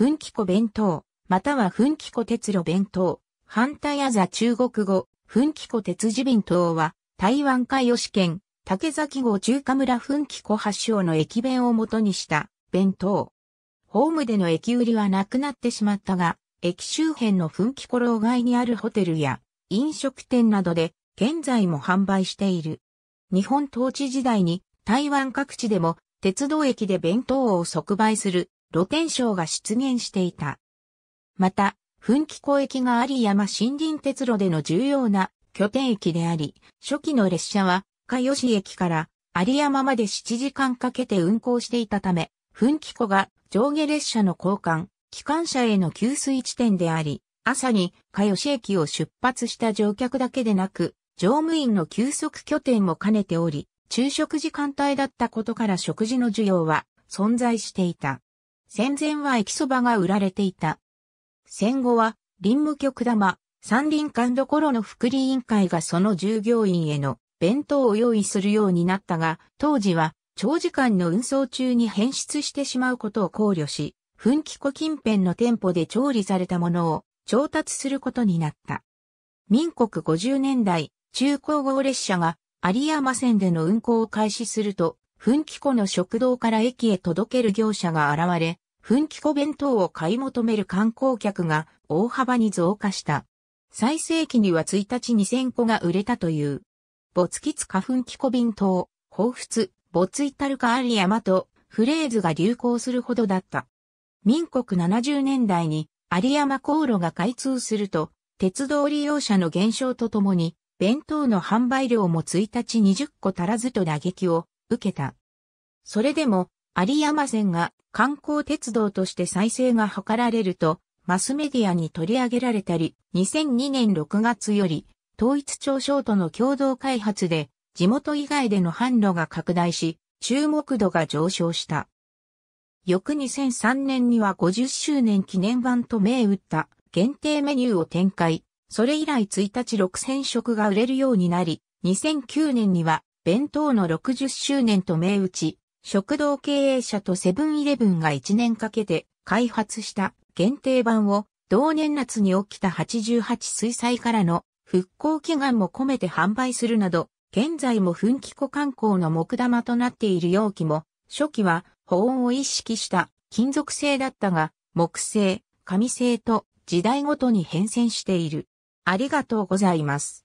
噴気湖弁当、または噴気湖鉄路弁当、反対あざ中国語、噴気湖鉄次弁当は、台湾海吉県、竹崎号中華村噴気湖発祥の駅弁を元にした弁当。ホームでの駅売りはなくなってしまったが、駅周辺の噴気庫老街にあるホテルや飲食店などで現在も販売している。日本統治時代に台湾各地でも鉄道駅で弁当を即売する露天商が出現していた。また、噴気湖駅が有山森林鉄路での重要な拠点駅であり、初期の列車は、加吉駅から有山まで7時間かけて運行していたため、噴気湖が上下列車の交換、機関車への給水地点であり、朝に加吉駅を出発した乗客だけでなく、乗務員の休息拠点も兼ねており、昼食時間帯だったことから食事の需要は存在していた。戦前は駅そばが売られていた。戦後は、林務局玉、三林館どころの福利委員会がその従業員への弁当を用意するようになったが、当時は長時間の運送中に変質してしまうことを考慮し、噴気庫近辺の店舗で調理されたものを調達することになった。民国50年代、中高号列車が有山線での運行を開始すると、噴気湖の食堂から駅へ届ける業者が現れ、噴気湖弁当を買い求める観光客が大幅に増加した。最盛期には1日2000個が売れたという。没吉花噴気湖便当、彷彿、没イタルカアリヤマとフレーズが流行するほどだった。民国70年代に有山航路が開通すると、鉄道利用者の減少とともに、弁当の販売量も1日20個足らずと打撃を受けた。それでも、有山線が観光鉄道として再生が図られると、マスメディアに取り上げられたり、2002年6月より、統一庁省との共同開発で、地元以外での販路が拡大し、注目度が上昇した。翌2003年には50周年記念版と銘打った限定メニューを展開、それ以来1日6000食が売れるようになり、2009年には弁当の60周年と銘打ち、食堂経営者とセブンイレブンが1年かけて開発した限定版を同年夏に起きた88水災からの復興祈願も込めて販売するなど、現在も噴気湖観光の目玉となっている容器も、初期は保温を意識した金属製だったが、木製、紙製と時代ごとに変遷している。ありがとうございます。